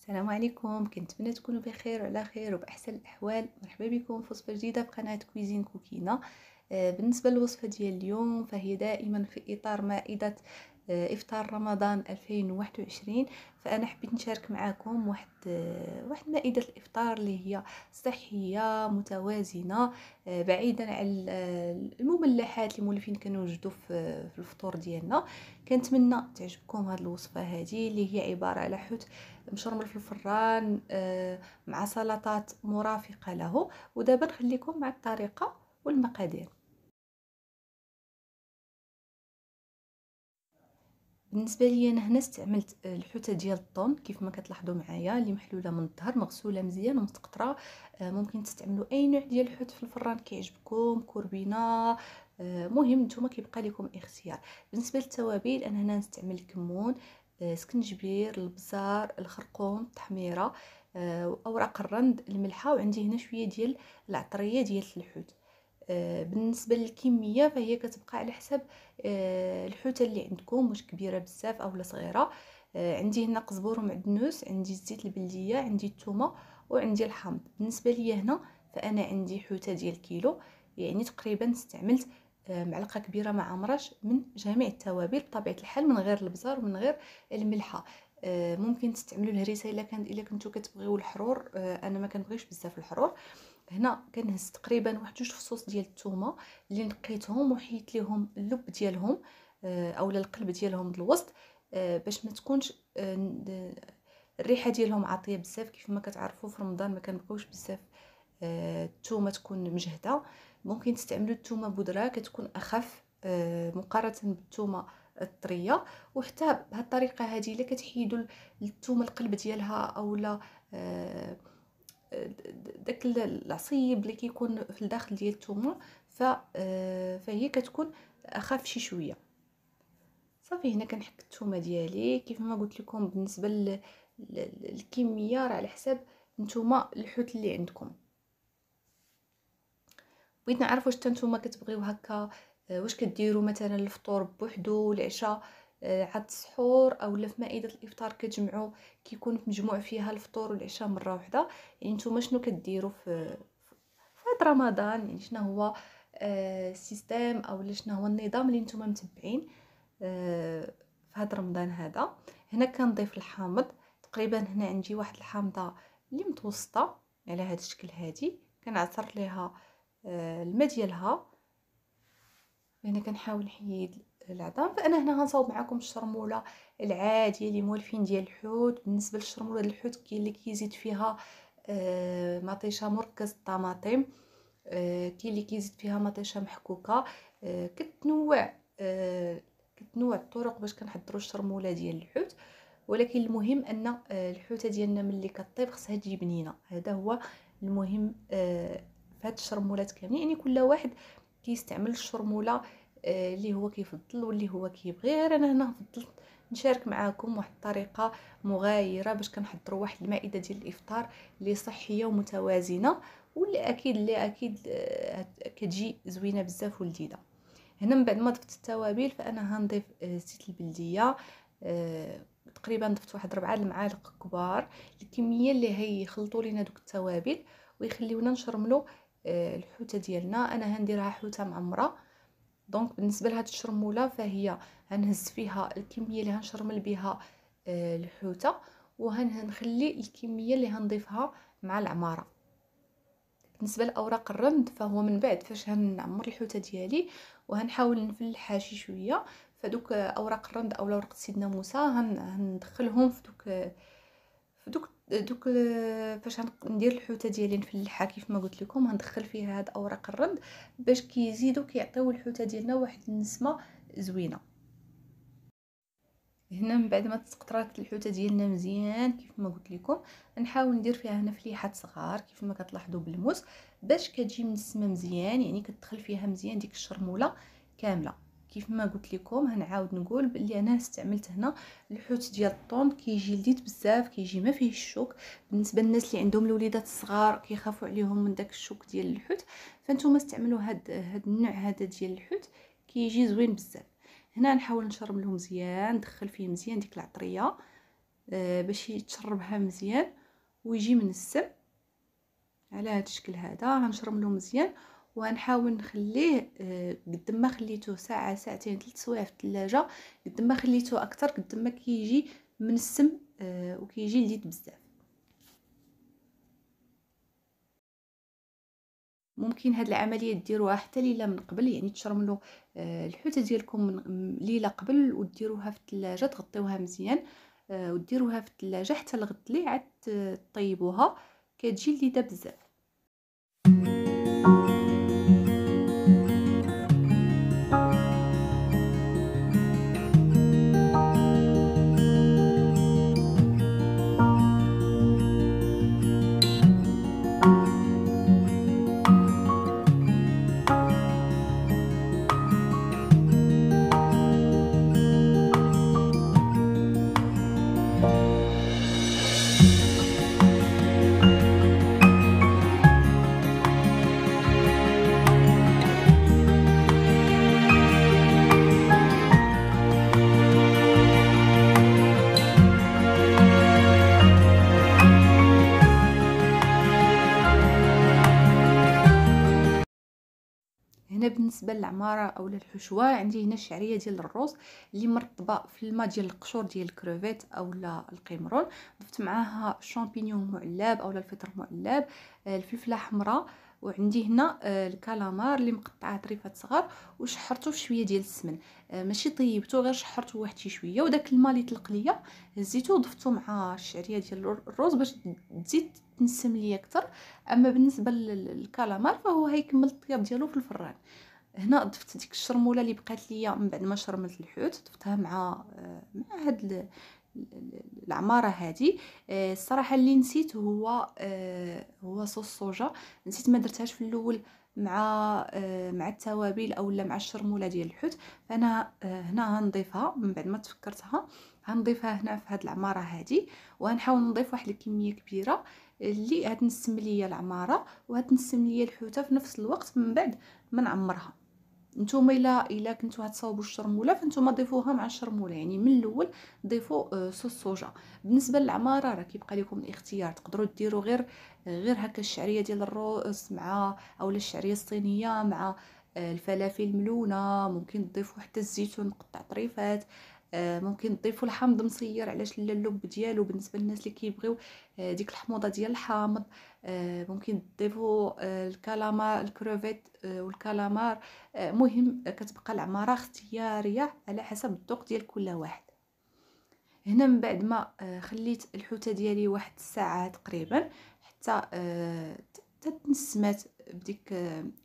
السلام عليكم كنتمنى تكونوا بخير وعلى خير وباحسن الاحوال مرحبا بكم في وصفه جديده بقناه كويزين كوكينا بالنسبه للوصفه ديال اليوم فهي دائما في اطار مائده آه، افطار رمضان 2021 فانا حبيت نشارك معكم واحد آه، واحد مائده الافطار اللي هي صحيه متوازنه آه، بعيدا على المملحات المولفين كنوجدوا في الفطور ديالنا كنتمنى تعجبكم هذه الوصفه هذه اللي هي عباره على حوت مشرمل في الفران مع سلطات مرافقه له ودابا نخليكم مع الطريقه والمقادير بالنسبه لي انا هنا استعملت آه، الحوته ديال الطون كيف ما كتلاحظوا معايا اللي محلوله من الظهر مغسوله مزيان ومتقطره آه، ممكن تستعملوا اي نوع ديال الحوت في الفران كيعجبكم كوربينه آه، مهم نتوما كيبقى لكم اختيار بالنسبه للتوابل انا هنا نستعمل الكمون سكنجبير البزار الخرقوم التحميره اوراق الرند الملحه وعندي هنا شويه ديال العطريه ديال الحوت بالنسبه للكميه فهي كتبقى على حساب آه، الحوته اللي عندكم واش كبيره بزاف اولا صغيره آه، عندي هنا قزبور ومعدنوس عندي الزيت البلديه عندي الثومه وعندي الحامض بالنسبه ليا هنا فانا عندي حوته ديال كيلو يعني تقريبا استعملت آه، معلقه كبيره ما عمرش من جميع التوابل بطبيعه الحال من غير البزار ومن غير الملحه ممكن تستعملوا الهريسه الا كانت الا كنتو كتبغيو الحرور انا ما كنبغيش بزاف الحرور هنا كنهز تقريبا واحد جوج فصوص ديال الثومه اللي نقيتهم وحيت ليهم اللب ديالهم آه، اولا القلب ديالهم الوسط آه، باش ما تكونش آه، الريحه ديالهم عاطيه بزاف كيف ما كتعرفوا في رمضان ما كنبقاوش بزاف الثومه تكون مجهده ممكن تستعملوا الثومه بودره كتكون اخف مقارنه بالثومه الطريه وحتى بهالطريقه الطريقه هذه اللي كتحيدوا الثومه القلب ديالها اولا آه داك العصيب اللي كيكون في الداخل ديال الثومه ف آه، فهي كتكون اخف شي شويه صافي هنا كنحك الثومه ديالي كيف ما قلت لكم بالنسبه للكميه راه على حساب نتوما الحوت اللي عندكم بغيت نعرف واش نتوما كتبغيو هكا آه، واش كديروا مثلا الفطور بوحدو العشاء عاد السحور اولا في مائده الافطار كتجمعوا كيكون مجموع فيها الفطور والعشاء مره واحده يعني نتوما شنو كديروا في في رمضان يعني شنو هو السيستم آه، اولا شنو هو النظام اللي نتوما متبعين آه، في هذا رمضان هذا هنا كنضيف الحامض تقريبا هنا عندي واحد الحامضه اللي متوسطه على هذا الشكل هذه كنعصر ليها آه، الماء ديالها هنا كنحاول نحيد العظام فانا هنا غنصاوب معكم الشرموله العاديه اللي مولفين ديال الحوت بالنسبه للشرموله ديال الحوت كاين اللي كيزيد فيها آه، مطيشه مركز الطماطم آه، كاين اللي كيزيد فيها مطيشه محكوكه آه، كتنوع كتنوع الطرق باش كنحضروا الشرموله ديال الحوت ولكن المهم ان الحوته ديالنا ملي كطيب خصها تجي بنينه هذا هو المهم فهاد الشرمولات كاملين يعني كل واحد كيستعمل الشرموله آه، اللي هو كيفضل واللي هو كيبغي غير انا هنا فضلت نشارك معاكم واحد الطريقه مغايره باش كنحضروا واحد المائده ديال الافطار اللي صحيه ومتوازنه واللي اكيد اللي اكيد آه، كتجي زوينه بزاف ولذيذه هنا من بعد ما ضفت التوابل فانا هنضيف آه، زيت البلديه تقريبا ضفت واحد ربعة المعالق كبار الكميه اللي هي يخلطوا لينا دوك التوابل ويخليونا نشرملو الحوته ديالنا انا هنديرها حوته معمره دونك بالنسبه لهاد الشرموله فهي غنهز فيها الكميه اللي غنشرمل بها آه، الحوته وغنخلي الكميه اللي غنضيفها مع العماره بالنسبه لاوراق الرند فهو من بعد فاش غنعمر الحوته ديالي وغنحاول نفلحها شي شويه فدوك اوراق الرند او اوراق سيدنا موسى هندخلهم في دوك آه، في دوك دوك فاش ندير الحوته ديالي نفلحها كيف ما قلت لكم غندخل فيها هاد اوراق الرد باش كيزيدو كيعطيو الحوته ديالنا واحد النسمه زوينه هنا من بعد ما تسقطرات الحوته ديالنا مزيان كيف ما قلت لكم نحاول ندير فيها هنا فليحات صغار كيف ما كتلاحظوا بالموس باش كتجي منسمه مزيان يعني كتدخل فيها مزيان ديك الشرموله كامله كيف ما قلت لكم هنعاود نقول باللي انا استعملت هنا الحوت ديال الطون كيجي لذيذ بزاف كيجي ما فيه الشوك بالنسبه للناس اللي عندهم الوليدات الصغار كيخافوا عليهم من داك الشوك ديال الحوت فانتوما استعملوا هاد هاد النوع هذا ديال الحوت كيجي زوين بزاف هنا نحاول نشرب له مزيان ندخل فيه مزيان ديك العطريه آه باش يتشربها مزيان ويجي من السم على هاد الشكل هذا غنشرب له مزيان وغنحاول نخليه آه، قد ما خليته ساعه ساعتين ثلاث سوايع في الثلاجه قد ما خليته اكثر قد ما كيجي منسم آه، وكيجي لذيذ بزاف ممكن هاد العمليه ديروها حتى ليله من قبل يعني تشرملو آه، الحوته ديالكم ليله قبل وديروها في الثلاجه تغطيوها مزيان وديروها في الثلاجه حتى الغد لي عاد طيبوها كتجي لذيذه بزاف بالنسبه للعماره او للحشوه عندي هنا الشعريه ديال الروز اللي مرطبه في الماء ديال القشور ديال الكروفيت اولا القمرون ضفت معاها شامبينيون معلب اولا الفطر معلب آه، الفلفله حمراء وعندي هنا آه، الكالامار اللي مقطعه طريفات صغار وشحرته بشويه ديال السمن آه، ماشي طيبته غير شحرته واحد شي شويه وداك الماء اللي طلق ليا هزيته وضفته مع الشعريه ديال الرز باش تزيد تنسم ليا اكثر اما بالنسبه للكالامار فهو هيكمل الطياب ديالو في الفران هنا ضفت ديك الشرموله اللي بقات ليا من بعد ما شرملت الحوت ضفتها مع مع هاد العماره هذه آه، الصراحه اللي نسيت هو آه، هو صوص صوجا نسيت ما درتهاش في الاول مع آه، مع التوابل اولا مع الشرموله ديال الحوت فانا هنا غنضيفها من بعد ما تفكرتها غنضيفها هنا في هذه العماره هذه وغنحاول نضيف واحد الكميه كبيره اللي غتنسم ليا العماره وغتنسم ليا الحوته في نفس الوقت من بعد ما نعمرها نتوما الا الا كنتو غتصاوبوا الشرموله فنتوما ضيفوها مع الشرموله يعني من الاول ضيفوا آه، صوص سوجا بالنسبه للعماره راه كيبقى لكم الاختيار تقدروا ديروا غير غير هكا الشعريه ديال الروس مع اولا الشعريه الصينيه مع آه، الفلافل ملونه ممكن تضيفوا حتى الزيتون مقطع طريفات آه، ممكن تضيفوا الحامض مصير علاش لا اللب ديالو بالنسبه للناس اللي كيبغيو ديك الحموضه ديال الحامض آه، ممكن تضيفوا آه، الكالامار الكروفيت آه، والكالامار مهم كتبقى العماره اختياريه على حسب الذوق ديال كل واحد هنا من بعد ما خليت الحوته ديالي واحد الساعه تقريبا حتى تنسمات بديك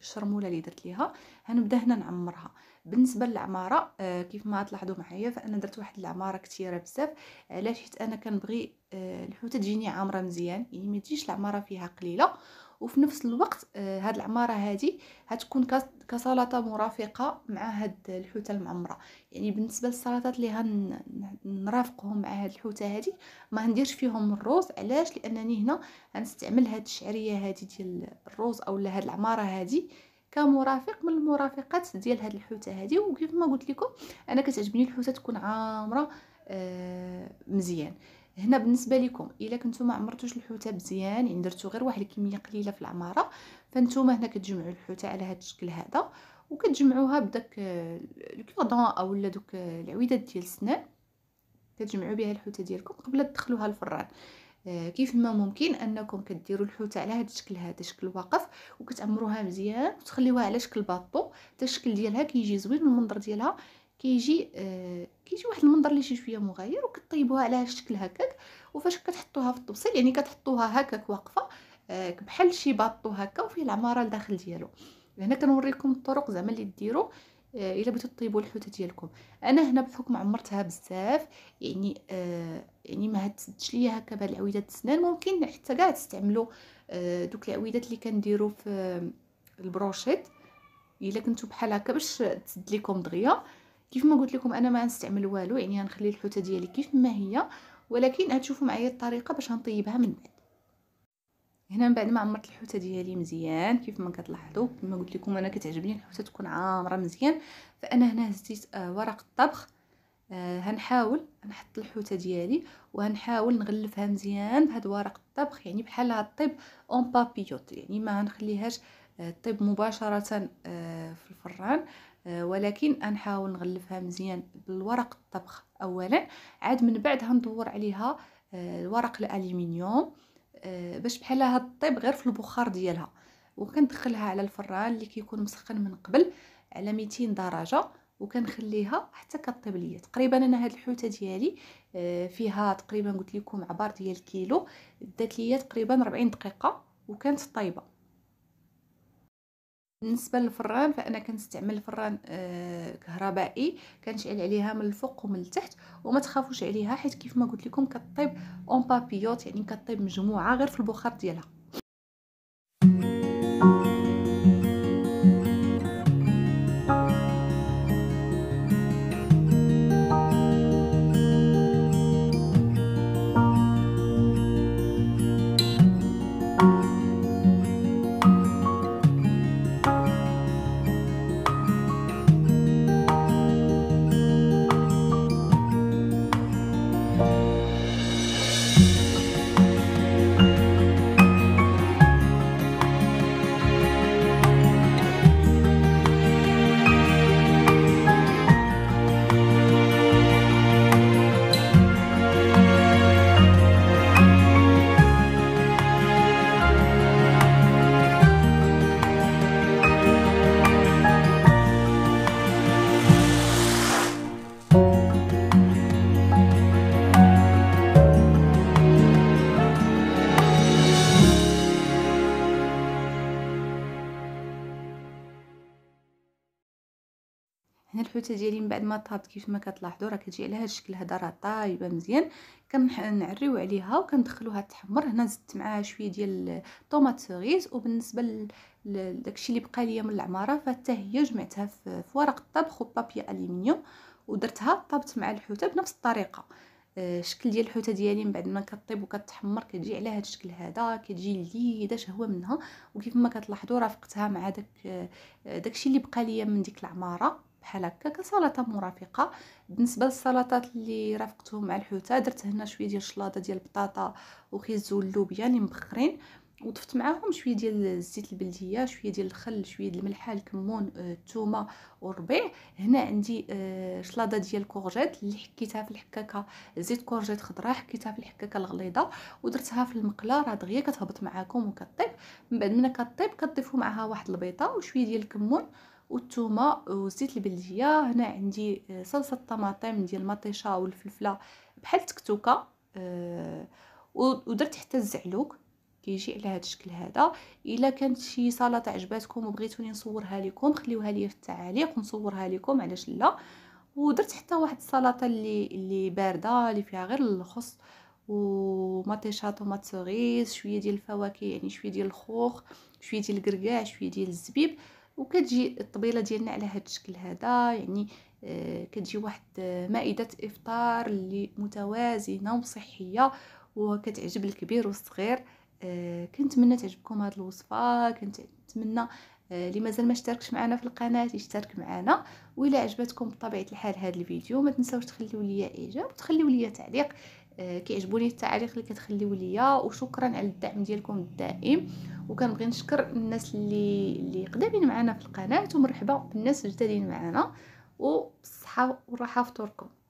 الشرموله اللي درت ليها هنبدا هنا نعمرها بالنسبه للعماره آه، كيف ما تلاحظوا معايا فانا درت واحد العماره كثيره بزاف علاش حيت انا كنبغي آه، الحوته تجيني عامره مزيان يعني ما تجيش العماره فيها قليله وفي نفس الوقت آه، هاد العماره هادي هتكون كسلطه مرافقه مع هاد الحوته المعمره يعني بالنسبه للسلطات اللي هن نرافقهم مع هاد الحوته هادي ما هنديرش فيهم الروز علاش لانني هنا غنستعمل هاد الشعريه هادي ديال الروز اولا هاد العماره هادي كمرافق من المرافقات ديال هاد الحوته هادي وكيف ما قلت لكم انا كتعجبني الحوته تكون عامره آه مزيان هنا بالنسبه لكم الا كنتو ما عمرتوش الحوته مزيان يعني درتو غير واحد الكميه قليله في العماره فانتوما هنا كتجمعوا الحوته على هاد الشكل هذا وكتجمعوها بداك الكوردون آه، اولا دوك آه، العويدات ديال السنان كتجمعوا بها الحوته ديالكم قبل تدخلوها الفران آه، كيف ما ممكن انكم كديروا الحوته على هذا الشكل هذا شكل واقف وكتعمروها مزيان وتخليوها على شكل باطو حتى الشكل ديالها كيجي زوين المنظر ديالها كيجي آه كيجي واحد المنظر اللي شي شويه مغاير وكطيبوها على الشكل هكاك وفاش كتحطوها في الطبسيل يعني كتحطوها هكاك واقفه آه بحال شي باطو هكا وفيه العماره لداخل ديالو هنا كنوريكم الطرق زعما اللي ديروا آه، الا بغيتو طيبوا الحوته ديالكم انا هنا بحكم عمرتها بزاف يعني آه يعني ما هتسدش ليا هكا بهاد العويدات السنان ممكن حتى كاع تستعملوا آه دوك العويدات اللي كنديروا في آه البروشيت الا كنتو بحال هكا باش تسد لكم دغيا كيف ما قلت لكم انا ما نستعمل والو يعني غنخلي الحوته ديالي كيف ما هي ولكن هتشوفوا معايا الطريقه باش غنطيبها من بعد هنا من بعد ما عمرت الحوته ديالي مزيان كيف ما كتلاحظوا كما قلت لكم انا كتعجبني الحوته تكون عامره مزيان فانا هنا هزيت آه، ورق الطبخ آه، هنحاول نحط الحوته ديالي وهنحاول نغلفها مزيان بهاد ورق الطبخ يعني بحال الطيب اون بابيوت يعني ما غنخليهاش آه، طيب مباشره في الفران ولكن غنحاول نغلفها مزيان بالورق الطبخ اولا عاد من بعد غندور عليها الورق الالومنيوم آه، باش بحالها طيب غير في البخار ديالها وكندخلها على الفران اللي كيكون مسخن من قبل على 200 درجه وكنخليها حتى كطيب ليا تقريبا انا هاد الحوته ديالي آه، فيها تقريبا قلت لكم عبار ديال كيلو دات ليا تقريبا 40 دقيقه وكانت طايبه بالنسبه للفران فانا كنستعمل فران آه كهربائي كنشعل عليها من الفوق ومن التحت وما تخافوش عليها حيت كيف ما قلت لكم كطيب اون بابيوت يعني كطيب مجموعه غير في البخار ديالها هنا الحوته ديالي من بعد ما طابت كيف ما كتلاحظوا راه كتجي على هذا الشكل هذا راه طايبه مزيان كنعريو عليها وكندخلوها تحمر هنا زدت معاها شويه ديال الطوماط سوغيز وبالنسبه لداكشي اللي بقى ليا من العماره فحتى هي جمعتها في ورق الطبخ وبابي الومنيوم ودرتها طابت مع الحوته بنفس الطريقه آه، الشكل ديال الحوته ديالي من بعد ما كطيب وكتحمر كتجي على هذا الشكل هذا كتجي لذيذه شهوه منها وكيف ما كتلاحظوا رافقتها مع داك آه، داكشي اللي بقى ليا من ديك العماره بحال هكا كسلطه مرافقه بالنسبه للسلطات اللي رافقتهم مع الحوته درت هنا شويه ديال الشلاضه ديال البطاطا وخيزو واللوبيا اللي يعني مبخرين وضفت معاهم شويه ديال الزيت البلديه شويه ديال الخل شويه ديال الملحه الكمون الثومه آه، والربيع هنا عندي آه، شلاضه ديال الكورجيت اللي حكيتها في الحكاكه زيت كورجيت خضراء حكيتها في الحكاكه الغليظه ودرتها في المقله راه دغيا كتهبط معاكم وكطيب من بعد ملي كطيب كتضيفوا معها واحد البيضه وشويه ديال الكمون والثومه والزيت البلديه هنا عندي آه، صلصه الطماطم ديال المطيشه والفلفله بحال التكتوكه أه ودرت حتى الزعلوك كيجي على هذا الشكل هذا الا كانت شي سلطه عجباتكم وبغيتوني نصورها لكم خليوها لي في التعاليق ونصورها لكم علاش لا ودرت حتى واحد السلطه اللي اللي بارده اللي فيها غير الخص ومطيشه طوماط سوغيز شويه ديال الفواكه يعني شويه ديال الخوخ شويه ديال الكركاع شويه ديال الزبيب وكتجي الطبيله ديالنا على هذا الشكل هذا يعني آه، كتجي واحد آه، مائده افطار اللي متوازنه وصحيه وكتعجب الكبير والصغير آه، كنتمنى تعجبكم هذه الوصفه كنتمنى اللي مازال ما اشتركش معنا في القناه يشترك معنا و عجبتكم بطبيعه الحال هذا الفيديو ما تنساوش تخليو ليا اعجاب وتخليو ليا تعليق آه، كيعجبوني التعاليق اللي كتخليو ليا وشكرا على الدعم ديالكم الدائم وكنبغي نشكر الناس اللي اللي قدامين معنا في القناه ومرحبا بالناس الجدادين معنا وبالصحه والراحه في طوركم